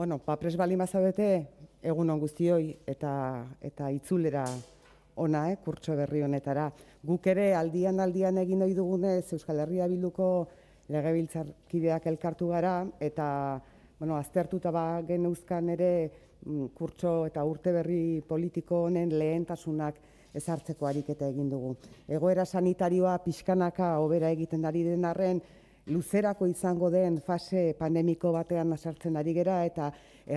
Bueno, ba, bali mazabete, egun on guztioi eta, eta itzulera ona, eh, kurtso berri honetara. Guk ere aldian aldian egin ohi dugunez Euskal Herria Bilduko legebiltzarkideak elkartu gara eta bueno, aztertuta ba genuzkan ere mm, kurtso eta urte berri politiko honen lehentasunak ezartzeko ariketa egin dugu. Egoera sanitarioa pixkanaka hobera egiten ari den arren, luzerako izango den fase pandemiko batean nasartzen ari gera eta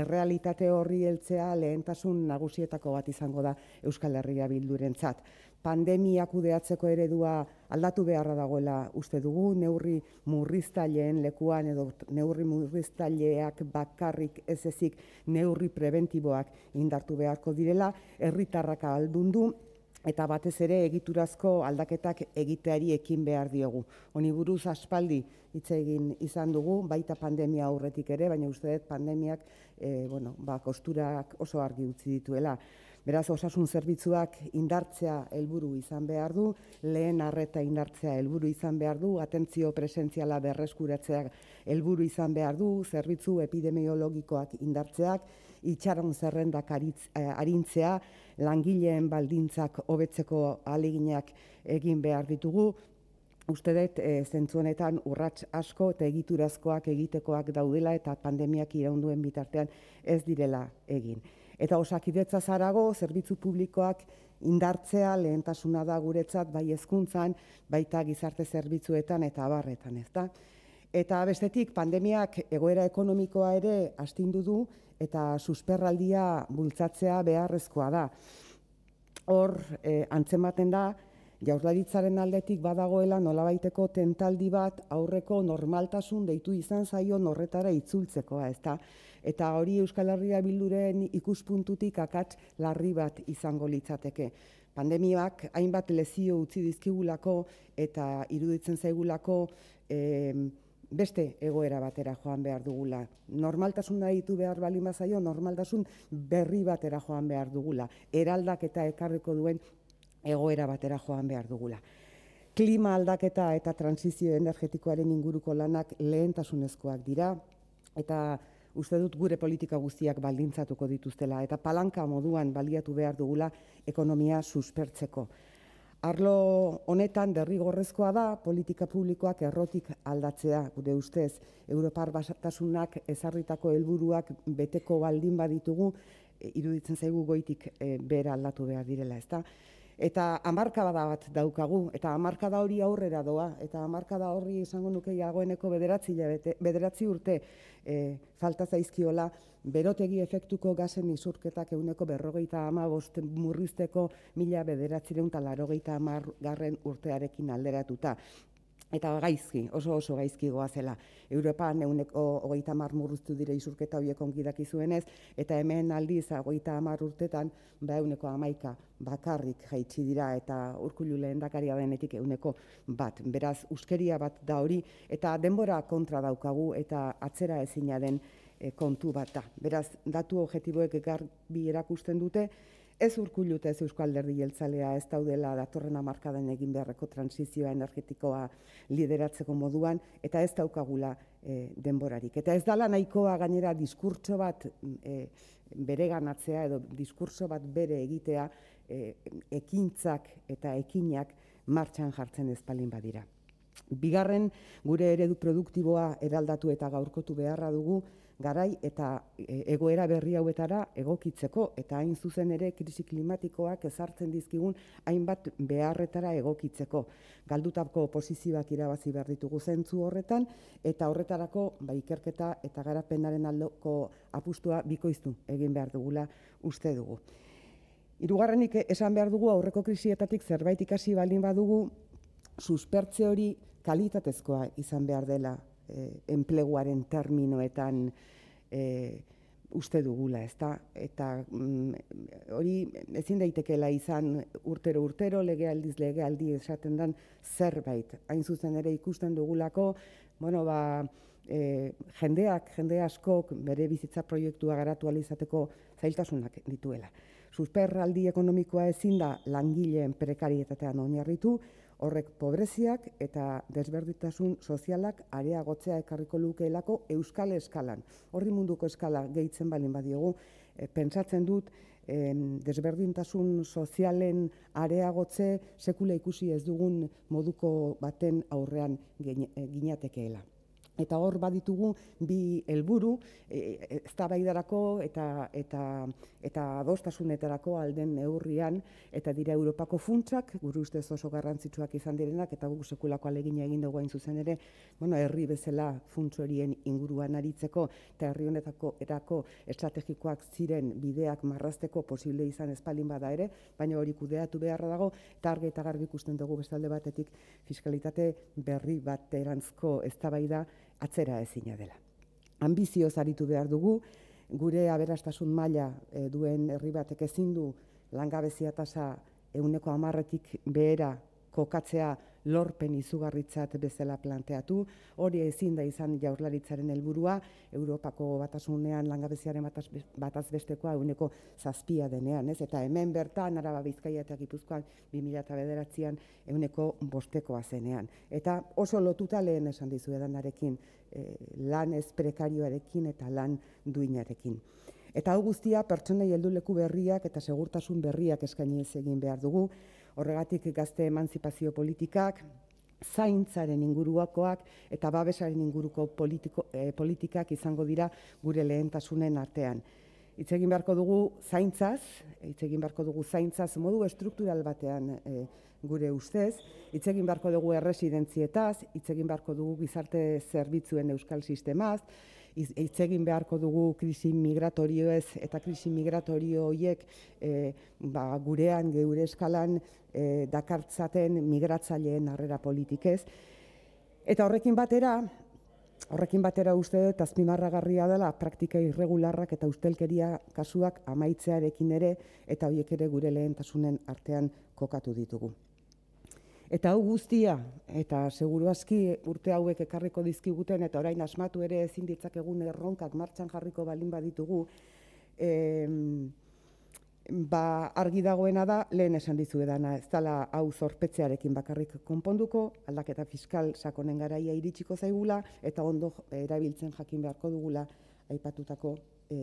errealitate horri heltzea lehentasun nagusietako bat izango da Euskal Herria bildurentzat. Pandemia kudeatzeko eredua aldatu beharra dagoela uste dugu, neurri murriztaileen lekuan edo neurri murriztaileak bakarrik ez ezik neurri preventiboak indartu beharko direla, herritarrak aldundu eta batez ere egiturazko aldaketak egiteari ekin behar diogu. Oni buruz aspaldi hitz egin izan dugu baita pandemia aurretik ere, baina ustez pandemiak eh bueno, ba, kosturak oso argi utzi dituela. Beraz, osasun zerbitzuak indartzea helburu izan behar du, lehen arreta indartzea helburu izan behar du, atentzio presentziala berreskuratzea helburu izan behar du, zerbitzu epidemiologikoak indartzeak, itxaron zerrendak aritz, eh, arintzea, langileen baldintzak hobetzeko aleginak egin behar ditugu, Uste dut, e, urrats asko eta egiturazkoak egitekoak daudela eta pandemiak iraunduen bitartean ez direla egin eta osakidetza zarago zerbitzu publikoak indartzea lehentasuna da guretzat bai hezkuntzan, baita gizarte zerbitzuetan eta abarretan, ez da? Eta bestetik pandemiak egoera ekonomikoa ere astindu du eta susperraldia bultzatzea beharrezkoa da. Hor eh, antzematen da jaurlaritzaren aldetik badagoela nolabaiteko tentaldi bat aurreko normaltasun deitu izan zaio horretara itzultzekoa, ezta? eta hori Euskal Herria Bilduren ikuspuntutik akats larri bat izango litzateke. Pandemiak hainbat lezio utzi dizkigulako eta iruditzen zaigulako beste egoera batera joan behar dugula. Normaltasun da ditu behar balin bazaio, normaltasun berri batera joan behar dugula. Eraldak eta ekarriko duen egoera batera joan behar dugula. Klima aldaketa eta transizio energetikoaren inguruko lanak lehentasunezkoak dira, eta uste dut gure politika guztiak baldintzatuko dituztela eta palanka moduan baliatu behar dugula ekonomia suspertzeko. Arlo honetan derrigorrezkoa da politika publikoak errotik aldatzea gure ustez Europar basatasunak ezarritako helburuak beteko baldin baditugu e, iruditzen zaigu goitik e, bera aldatu behar direla, ezta? eta amarka bada bat daukagu, eta amarka da hori aurrera doa, eta amarka da hori izango nuke jagoeneko bederatzi, bederatzi urte e, falta zaizkiola, berotegi efektuko gazen izurketak eguneko berrogeita ama bost murrizteko mila bederatzi larogeita larrogeita garren urtearekin alderatuta eta gaizki, oso oso gaizki goa zela. Europa neuneko hogeita hamar murruztu dire isurketa horiek ongi dakizuenez, eta hemen aldiz hogeita hamar urtetan ba euneko hamaika bakarrik jaitsi dira eta urkulu lehen benetik adenetik euneko bat. Beraz, uskeria bat da hori, eta denbora kontra daukagu eta atzera ezina den eh, kontu bat da. Beraz, datu objektiboek garbi erakusten dute, Ez urkullu eta ez euskalderri jeltzalea ez daudela datorren amarkadan egin beharreko transizioa energetikoa lideratzeko moduan, eta ez daukagula eh, denborarik. Eta ez dala nahikoa gainera diskurtso bat mm, e, eh, bere ganatzea edo diskurtso bat bere egitea eh, ekintzak eta ekinak martxan jartzen ez badira. Bigarren gure eredu produktiboa eraldatu eta gaurkotu beharra dugu, garai eta e, egoera berri hauetara egokitzeko eta hain zuzen ere krisi klimatikoak ezartzen dizkigun hainbat beharretara egokitzeko. Galdutako oposizioak irabazi behar ditugu zentzu horretan eta horretarako ba, ikerketa eta garapenaren aldoko apustua bikoiztu egin behar dugula uste dugu. Hirugarrenik esan behar dugu aurreko krisietatik zerbait ikasi baldin badugu suspertze hori kalitatezkoa izan behar dela Eh, enpleguaren terminoetan eh, uste dugula, ezta. Eta mm, hori ezin daitekela izan urtero urtero, legealdiz legealdi esaten den zerbait. Hain zuzen ere ikusten dugulako, bueno, ba, E, jendeak, jende askok bere bizitza proiektua garatu alizateko zailtasunak dituela. Susperraldi ekonomikoa ezin da langileen prekarietatean oinarritu, horrek pobreziak eta desberditasun sozialak areagotzea ekarriko lukeelako euskal eskalan. Horri munduko eskala gehitzen balin badiogu, e, pentsatzen dut e, desberdintasun sozialen areagotze sekula ikusi ez dugun moduko baten aurrean gine, eh, Eta hor baditugu bi helburu e, e, eztabaidarako e, eta eta eta adostasunetarako alden neurrian eta dira Europako funtsak gure ustez oso garrantzitsuak izan direnak eta guk sekulako alegina egin dugu hain zuzen ere, bueno, herri bezala funts horien inguruan aritzeko eta herri honetako erako estrategikoak ziren bideak marrazteko posible izan espalin bada ere, baina hori kudeatu beharra dago eta eta garbi ikusten dugu bestalde batetik fiskalitate berri bat eranzko eztabaida atzera ezina dela. Ambizio zaritu behar dugu, gure aberastasun maila eh, duen herri batek ezin du langabezia tasa euneko amarretik behera kokatzea lorpen izugarritzat bezala planteatu. Hori ezin da izan jaurlaritzaren helburua Europako batasunean langabeziaren batazbestekoa bataz uneko zazpia denean. Ez? Eta hemen bertan, araba bizkaia eta gipuzkoan, 2000 eta bederatzean, uneko bosteko azenean. Eta oso lotuta lehen esan dizu edanarekin, eh, lan ez eta lan duinarekin. Eta hau guztia pertsonei helduleku berriak eta segurtasun berriak ez egin behar dugu, Horregatik gazte emanzipazio politikak, zaintzaren inguruakoak eta babesaren inguruko politiko, eh, politikak izango dira gure lehentasunen artean. Itz egin beharko dugu zaintzaz, hitz egin beharko dugu zaintzaz modu estruktural batean eh, gure ustez, hitz egin beharko dugu erresidentzietaz, hitz egin beharko dugu gizarte zerbitzuen euskal sistemaz, hitz egin beharko dugu krisi migratorioez eta krisi migratorio horiek e, ba, gurean geure eskalan e, dakartzaten migratzaileen harrera politikez. Eta horrekin batera, horrekin batera uste dut azpimarragarria dela praktika irregularrak eta ustelkeria kasuak amaitzearekin ere eta horiek ere gure lehentasunen artean kokatu ditugu. Eta hau guztia, eta seguru aski urte hauek ekarriko dizkiguten, eta orain asmatu ere ezin ditzakegun erronkak martxan jarriko balin baditugu, e, ba argi dagoena da, lehen esan dizu edana, ez dala hau zorpetzearekin bakarrik konponduko, aldaketa fiskal sakonen garaia iritsiko zaigula, eta ondo erabiltzen jakin beharko dugula, aipatutako e,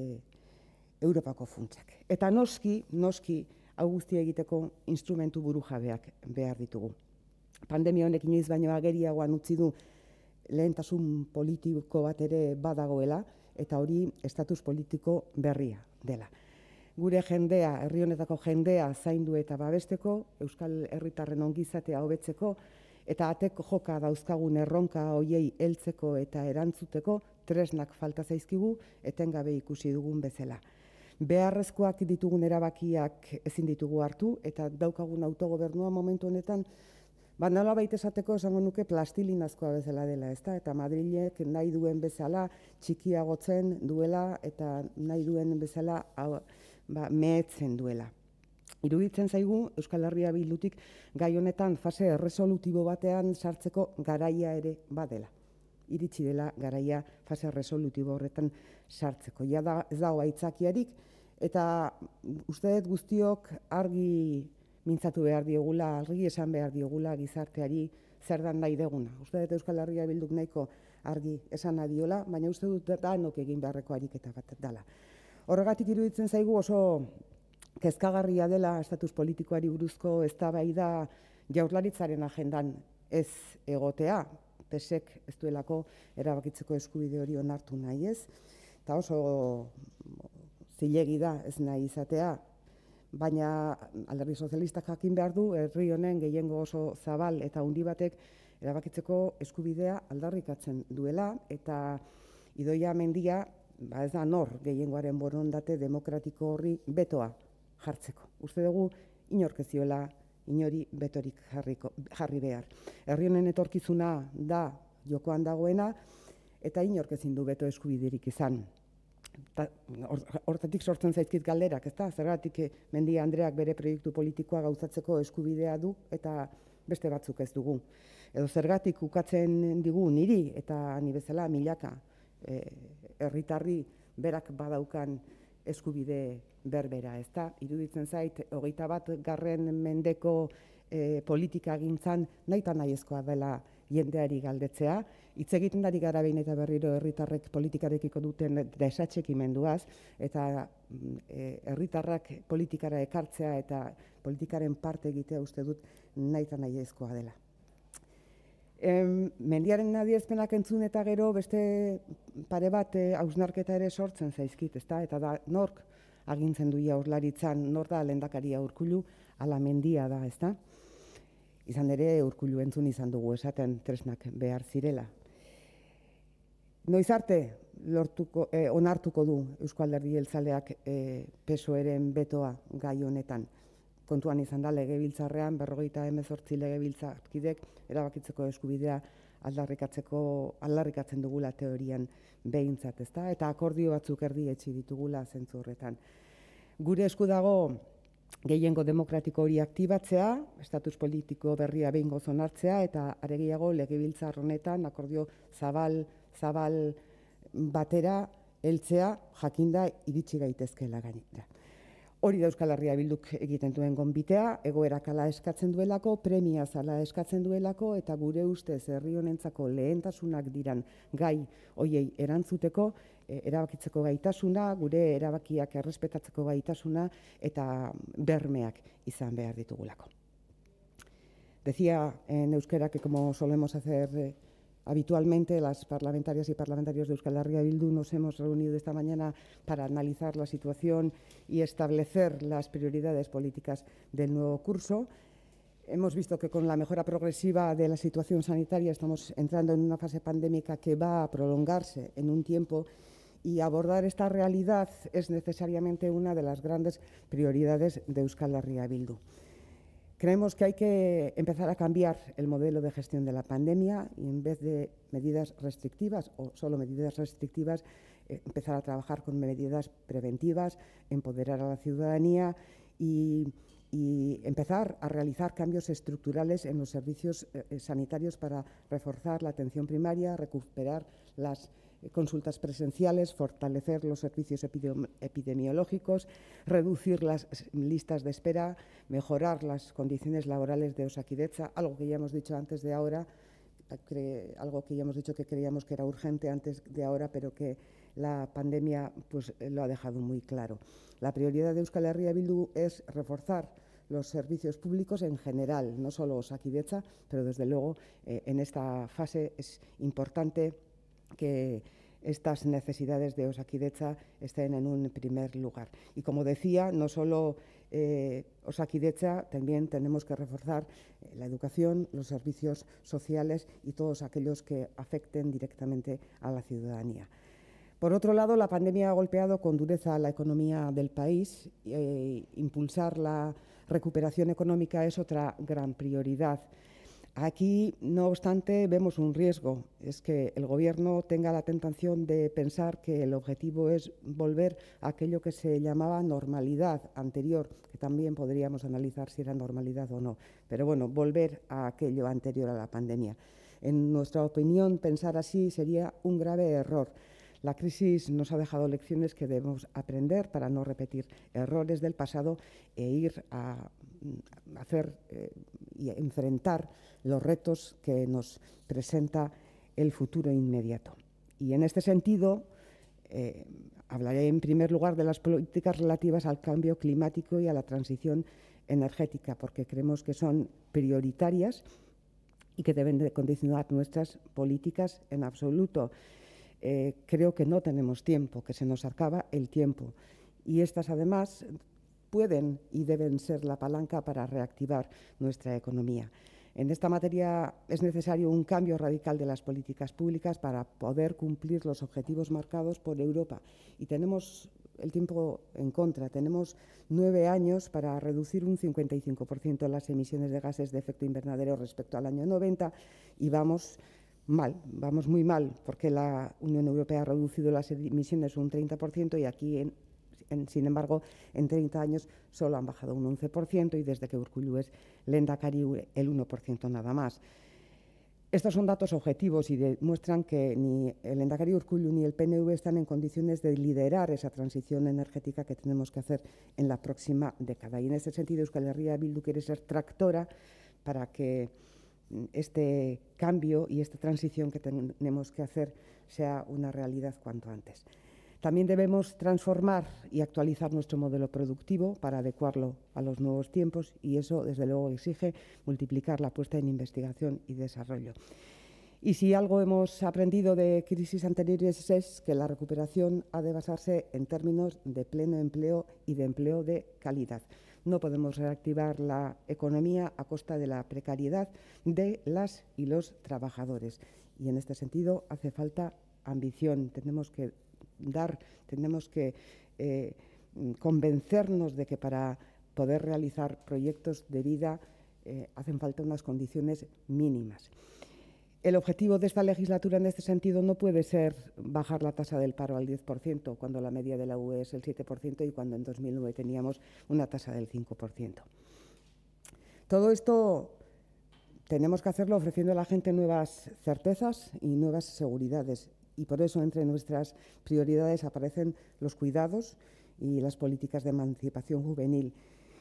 Europako funtsak. Eta noski, noski, hau guztia egiteko instrumentu buru behar ditugu pandemia honek inoiz baino ageriagoan utzi du lehentasun politiko bat ere badagoela eta hori estatus politiko berria dela. Gure jendea, herri honetako jendea zaindu eta babesteko, Euskal Herritarren ongizatea hobetzeko eta ateko joka dauzkagun erronka hoiei heltzeko eta erantzuteko tresnak falta zaizkigu etengabe ikusi dugun bezala. Beharrezkoak ditugun erabakiak ezin ditugu hartu eta daukagun autogobernua momentu honetan Ba, nola baita esateko esango nuke plastilinazkoa bezala dela, ez da? Eta Madrilek nahi duen bezala txikiagotzen duela eta nahi duen bezala hau, ba, mehetzen duela. Iruditzen zaigu, Euskal Herria Bildutik gai honetan fase resolutibo batean sartzeko garaia ere badela. Iritsi dela garaia fase resolutibo horretan sartzeko. Ja da, ez dago aitzakiarik, eta usteet guztiok argi mintzatu behar diogula, argi esan behar diogula gizarteari zer dan nahi deguna. Uste dut Euskal Herria bilduk nahiko argi esan diola, baina uste dut danok egin beharreko ariketa bat dela. Horregatik iruditzen zaigu oso kezkagarria dela estatus politikoari buruzko eztabaida jaurlaritzaren agendan ez egotea, pesek ez duelako erabakitzeko eskubide hori onartu nahi ez, eta oso zilegi da ez nahi izatea, baina alderdi sozialistak jakin behar du, herri honen gehiengo oso zabal eta hundi batek erabakitzeko eskubidea aldarrikatzen duela, eta idoia mendia, ba ez da nor gehiengoaren borondate demokratiko horri betoa jartzeko. Uste dugu, inorkeziola, inori betorik jarriko, jarri behar. Herri honen etorkizuna da jokoan dagoena, eta inorkezin du beto eskubiderik izan hortatik sortzen zaizkit galderak, ezta? Zergatik eh, Mendi Andreak bere proiektu politikoa gauzatzeko eskubidea du eta beste batzuk ez dugu. Edo zergatik ukatzen digu niri eta ni bezala milaka eh, herritarri berak badaukan eskubide berbera, ezta? Iruditzen zait hogeita bat garren mendeko eh, politika egintzan nahi eta nahi dela jendeari galdetzea hitz egiten dari gara behin eta berriro herritarrek politikarekiko duten desatxekimenduaz eta mm, e, herritarrak politikara ekartzea eta politikaren parte egitea uste dut eta nahi ezkoa dela. Em, mendiaren ezpenak entzun eta gero beste pare bat e, hausnarketa ere sortzen zaizkit, ezta? Eta da nork agintzen du jaurlaritzan, nor da lendakaria urkulu, ala mendia da, ezta? Izan ere urkulu entzun izan dugu esaten tresnak behar zirela, Noizarte, lortuko, eh, onartuko du Euskal Alderdi Eltzaleak peso eh, pesoeren betoa gai honetan. Kontuan izan da, legebiltzarrean, berrogeita emezortzi legebiltzarkidek, erabakitzeko eskubidea aldarrikatzeko aldarrikatzen dugula teorian behintzat, ezta? Eta akordio batzuk erdi etxi ditugula zentzu Gure esku dago gehiengo demokratiko hori aktibatzea, estatus politiko berria behin gozon eta aregiago legebiltzar honetan akordio zabal, zabal batera heltzea jakinda iritsi gaitezkeela gainera. Hori da Euskal Herria Bilduk egiten duen gonbitea, egoerakala eskatzen duelako, premia zala eskatzen duelako, eta gure ustez herri honentzako lehentasunak diran gai hoiei erantzuteko, e, erabakitzeko gaitasuna, gure erabakiak errespetatzeko gaitasuna, eta bermeak izan behar ditugulako. Decía en Euskera que como solemos hacer eh, Habitualmente las parlamentarias y parlamentarios de Euskal Herria Bildu nos hemos reunido esta mañana para analizar la situación y establecer las prioridades políticas del nuevo curso. Hemos visto que con la mejora progresiva de la situación sanitaria estamos entrando en una fase pandémica que va a prolongarse en un tiempo y abordar esta realidad es necesariamente una de las grandes prioridades de Euskal Herria Bildu. Creemos que hay que empezar a cambiar el modelo de gestión de la pandemia y en vez de medidas restrictivas o solo medidas restrictivas, eh, empezar a trabajar con medidas preventivas, empoderar a la ciudadanía y, empezar a realizar cambios estructurales en los servicios eh, eh, sanitarios para reforzar la atención primaria, recuperar las consultas presenciales, fortalecer los servicios epidemiológicos, reducir las listas de espera, mejorar las condiciones laborales de Osaquidecha, algo que ya hemos dicho antes de ahora, algo que ya hemos dicho que creíamos que era urgente antes de ahora, pero que la pandemia pues, lo ha dejado muy claro. La prioridad de Euskal Herria Bildu es reforzar los servicios públicos en general, no solo Osakidecha, pero desde luego eh, en esta fase es importante que estas necesidades de Osakidecha estén en un primer lugar. Y como decía, no solo eh, Osakidecha, también tenemos que reforzar eh, la educación, los servicios sociales y todos aquellos que afecten directamente a la ciudadanía. Por otro lado, la pandemia ha golpeado con dureza la economía del país. Eh, impulsar la recuperación económica es otra gran prioridad Aquí, no obstante, vemos un riesgo, es que el Gobierno tenga la tentación de pensar que el objetivo es volver a aquello que se llamaba normalidad anterior, que también podríamos analizar si era normalidad o no, pero bueno, volver a aquello anterior a la pandemia. En nuestra opinión, pensar así sería un grave error. La crisis nos ha dejado lecciones que debemos aprender para no repetir errores del pasado e ir a mm, hacer eh, y enfrentar los retos que nos presenta el futuro inmediato. Y en este sentido, eh, hablaré en primer lugar de las políticas relativas al cambio climático y a la transición energética, porque creemos que son prioritarias y que deben condicionar nuestras políticas en absoluto. Eh, creo que no tenemos tiempo, que se nos acaba el tiempo. Y estas, además, pueden y deben ser la palanca para reactivar nuestra economía. En esta materia es necesario un cambio radical de las políticas públicas para poder cumplir los objetivos marcados por Europa. Y tenemos el tiempo en contra. Tenemos nueve años para reducir un 55% las emisiones de gases de efecto invernadero respecto al año 90 y vamos mal, vamos muy mal, porque la Unión Europea ha reducido las emisiones un 30% y aquí en sin embargo, en 30 años solo han bajado un 11% y desde que Urkullu es Lendakari el 1% nada más. Estos son datos objetivos y demuestran que ni el Endacari Urkullu ni el PNV están en condiciones de liderar esa transición energética que tenemos que hacer en la próxima década. Y en ese sentido, Euskal Herria Bildu quiere ser tractora para que mm, este cambio y esta transición que tenemos que hacer sea una realidad cuanto antes. También debemos transformar y actualizar nuestro modelo productivo para adecuarlo a los nuevos tiempos y eso, desde luego, exige multiplicar la apuesta en investigación y desarrollo. Y si algo hemos aprendido de crisis anteriores es que la recuperación ha de basarse en términos de pleno empleo y de empleo de calidad. No podemos reactivar la economía a costa de la precariedad de las y los trabajadores. Y en este sentido hace falta ambición. Tenemos que dar, tenemos que eh, convencernos de que para poder realizar proyectos de vida eh, hacen falta unas condiciones mínimas. El objetivo de esta legislatura en este sentido no puede ser bajar la tasa del paro al 10%, cuando la media de la UE es el 7% y cuando en 2009 teníamos una tasa del 5%. Todo esto tenemos que hacerlo ofreciendo a la gente nuevas certezas y nuevas seguridades y por eso entre nuestras prioridades aparecen los cuidados y las políticas de emancipación juvenil.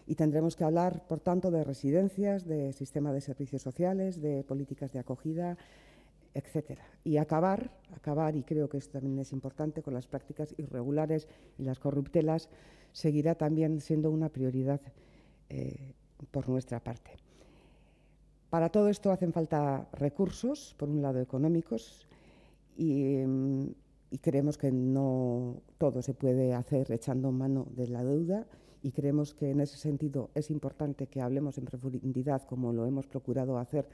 Y tendremos que hablar, por tanto, de residencias, de sistema de servicios sociales, de políticas de acogida, etcétera. Y acabar, acabar, y creo que esto también es importante, con las prácticas irregulares y las corruptelas, seguirá también siendo una prioridad eh, por nuestra parte. Para todo esto hacen falta recursos, por un lado económicos, Mm, y, creemos que no todo se puede hacer echando mano de la deuda y creemos que en ese sentido es importante que hablemos en profundidad, como lo hemos procurado hacer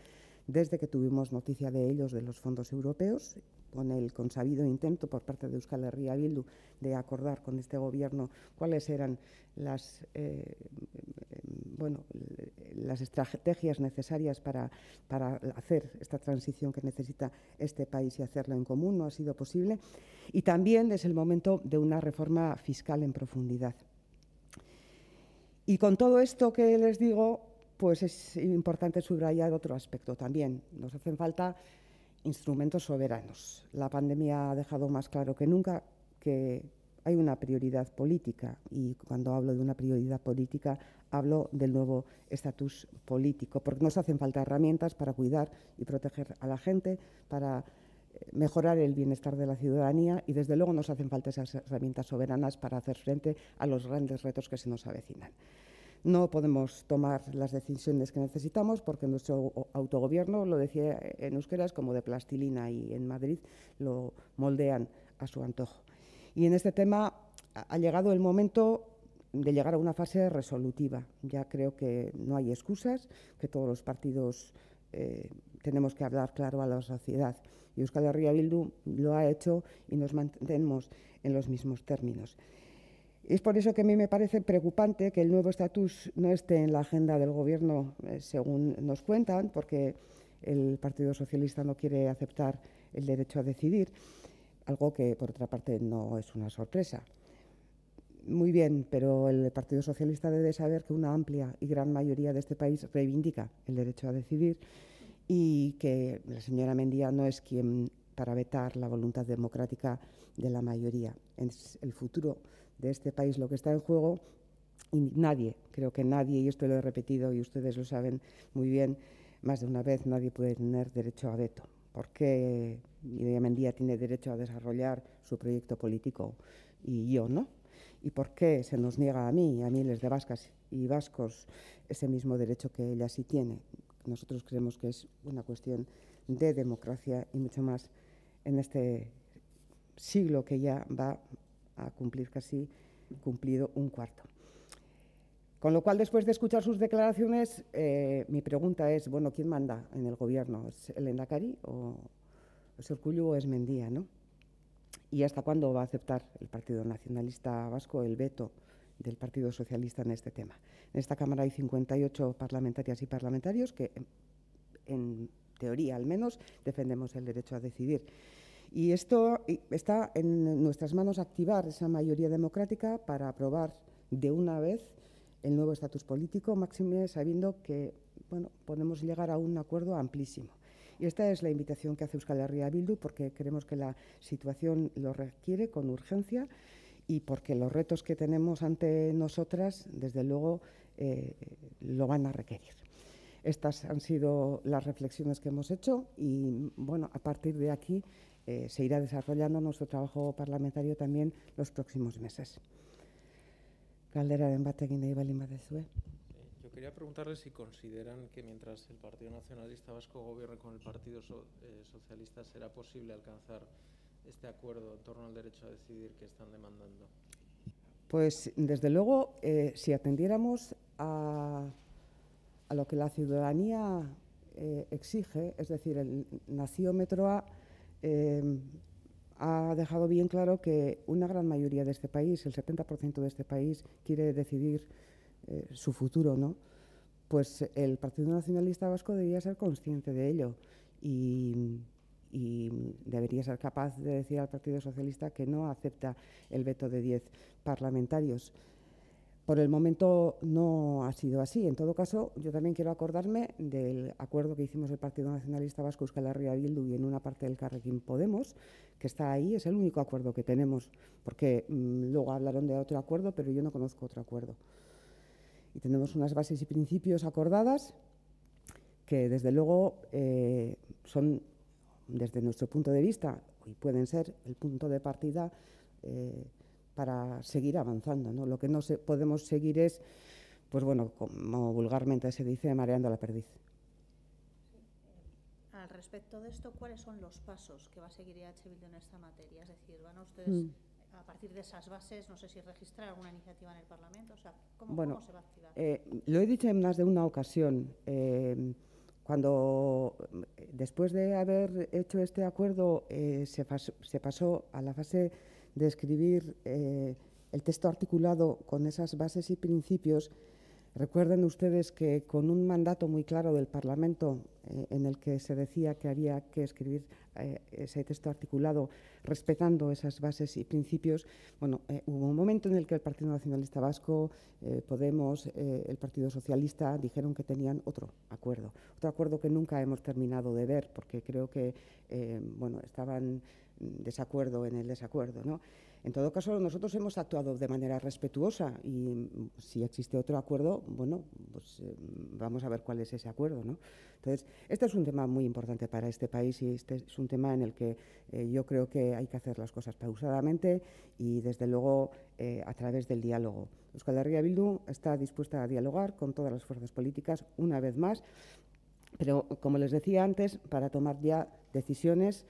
desde que tuvimos noticia de ellos de los fondos europeos, con el consabido intento por parte de Euskal Herria Bildu de acordar con este gobierno cuáles eran las, eh, bueno, las estrategias necesarias para, para, hacer esta transición que necesita este país y hacerlo en común. No ha sido posible. Y también es el momento de una reforma fiscal en profundidad. Y con todo esto que les digo, pues es importante subrayar otro aspecto también. Nos hacen falta instrumentos soberanos. La pandemia ha dejado más claro que nunca que hay una prioridad política y cuando hablo de una prioridad política hablo del nuevo estatus político, porque nos hacen falta herramientas para cuidar y proteger a la gente, para eh, mejorar el bienestar de la ciudadanía y desde luego nos hacen falta esas herramientas soberanas para hacer frente a los grandes retos que se nos avecinan. No podemos tomar las decisiones que necesitamos porque nuestro autogobierno, lo decía en euskera, como de plastilina y en Madrid lo moldean a su antojo. Y en este tema ha llegado el momento de llegar a una fase resolutiva. Ya creo que no hay excusas, que todos los partidos eh, tenemos que hablar claro a la sociedad. Y Euskal Herria Bildu lo ha hecho y nos mantenemos en los mismos términos. Es por eso que a mí me parece preocupante que el nuevo estatus no esté en la agenda del Gobierno, eh, según nos cuentan, porque el Partido Socialista no quiere aceptar el derecho a decidir algo que por otra parte no es una sorpresa. Muy bien, pero el Partido Socialista debe saber que una amplia y gran mayoría de este país reivindica el derecho a decidir y que la señora Mendía no es quien para vetar la voluntad democrática de la mayoría. Es el futuro de este país lo que está en juego y nadie, creo que nadie, y esto lo he repetido y ustedes lo saben muy bien, más de una vez nadie puede tener derecho a veto, porque en Mendía tiene derecho a desarrollar su proyecto político y yo no. ¿Y por qué se nos niega a mí y a miles de vascas y vascos ese mismo derecho que ella sí tiene? Nosotros creemos que es una cuestión de democracia y mucho más en este siglo que ya va a cumplir casi cumplido un cuarto. Con lo cual, después de escuchar sus declaraciones, eh, mi pregunta es, bueno, ¿quién manda en el gobierno? ¿Es el Endacari o, cuyo es Mendía, ¿no? ¿Y hasta cuándo va a aceptar el Partido Nacionalista Vasco el veto del Partido Socialista en este tema? En esta Cámara hay 58 parlamentarias y parlamentarios que, en teoría al menos, defendemos el derecho a decidir. Y esto está en nuestras manos activar esa mayoría democrática para aprobar de una vez el nuevo estatus político, máxime sabiendo que bueno, podemos llegar a un acuerdo amplísimo. Y esta es la invitación que hace Euskal Herria Bildu porque creemos que la situación lo requiere con urgencia y porque los retos que tenemos ante nosotras, desde luego, eh, lo van a requerir. Estas han sido las reflexiones que hemos hecho y, bueno, a partir de aquí eh, se irá desarrollando nuestro trabajo parlamentario también los próximos meses. Galdera Guinea batekin Valima de quería preguntarles si consideran que mientras el Partido Nacionalista Vasco gobierne con el Partido eh, Socialista será posible alcanzar este acuerdo en torno al derecho a decidir que están demandando. Pues desde luego, eh, si atendiéramos a, lo que la ciudadanía eh, exige, es decir, el naciómetro A ha dejado bien claro que una gran mayoría de este país, el 70% de este país, quiere decidir eh, su futuro, ¿no? Pues el Partido Nacionalista Vasco debería ser consciente de ello y, debería ser capaz de decir al Partido Socialista que no acepta el veto de 10 parlamentarios. Por el momento no ha sido así. En todo caso, yo también quiero acordarme del acuerdo que hicimos el Partido Nacionalista Vasco, Euskal Herria Bildu y en una parte del Carrequín Podemos, que está ahí, es el único acuerdo que tenemos, porque mm, luego hablaron de otro acuerdo, pero yo no conozco otro acuerdo y tenemos unas bases y principios acordadas que desde luego eh, son, desde nuestro punto de vista, y pueden ser el punto de partida eh, para seguir avanzando. ¿no? Lo que no se, podemos seguir es, pues bueno, como vulgarmente se dice, mareando la perdiz. Al respecto de esto, ¿cuáles son los pasos que va a seguir en esta materia? Es decir, ¿van mm a partir de esas bases, no sé si registrar alguna iniciativa en el Parlamento, o sea, ¿cómo, cómo se va a activar? Eh, lo he dicho en más de una ocasión. Eh, cuando, después de haber hecho este acuerdo, eh, se, se, pasó a la fase de escribir eh, el texto articulado con esas bases y principios, Recuerden ustedes que con un mandato muy claro del Parlamento eh, en el que se decía que había que escribir eh, ese texto articulado respetando esas bases y principios, bueno, eh, hubo un momento en el que el Partido Nacionalista Vasco, Podemos, el Partido Socialista dijeron que tenían otro acuerdo, otro acuerdo que nunca hemos terminado de ver porque creo que, bueno, estaban desacuerdo en el desacuerdo, ¿no? En todo caso, nosotros hemos actuado de manera respetuosa y mm, si existe otro acuerdo, bueno, pues eh, vamos a ver cuál es ese acuerdo. Entonces, este es un tema muy importante para este país y este es un tema en el que eh, yo creo que hay que hacer las cosas pausadamente y, desde luego, eh, a través del diálogo. Euskal Herria Bildu está dispuesta a dialogar con todas las fuerzas políticas una vez más, pero, como les decía antes, para tomar ya decisiones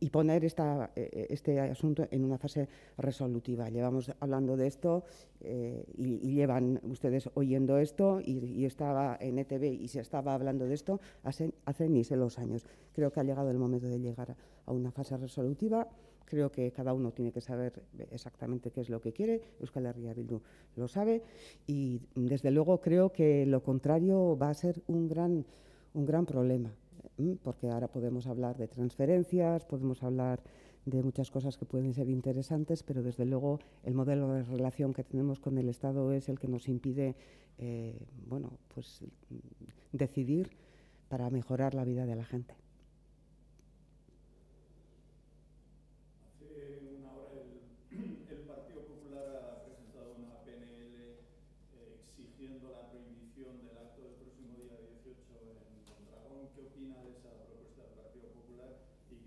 y, poner esta, e, e, este asunto en una fase resolutiva. Llevamos hablando de esto eh, y, llevan ustedes oyendo esto y, estaba en ETV y se estaba hablando de esto hace, ni sé los años. Creo que ha llegado el momento de llegar a una fase resolutiva creo que cada uno tiene que saber exactamente qué es lo que quiere, Euskal Herria lo sabe y desde luego creo que lo contrario va a ser un gran, un gran problema porque ahora podemos hablar de transferencias, podemos hablar de muchas cosas que pueden ser interesantes, pero desde luego el modelo de relación que tenemos con el Estado es el que nos impide eh, bueno, pues, mm, decidir para mejorar la vida de la gente.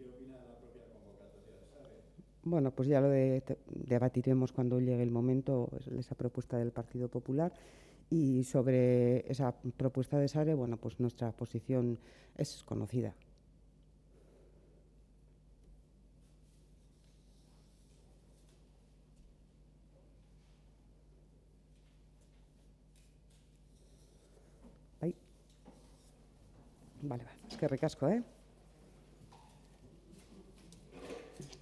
qué opina la propia convocatoria de Sare? Bueno, pues ya lo debatiremos cuando llegue el momento, esa propuesta del Partido Popular. Y sobre esa propuesta de SARE, bueno, pues nuestra posición es conocida. Vale, vale, es que recasco, ¿eh?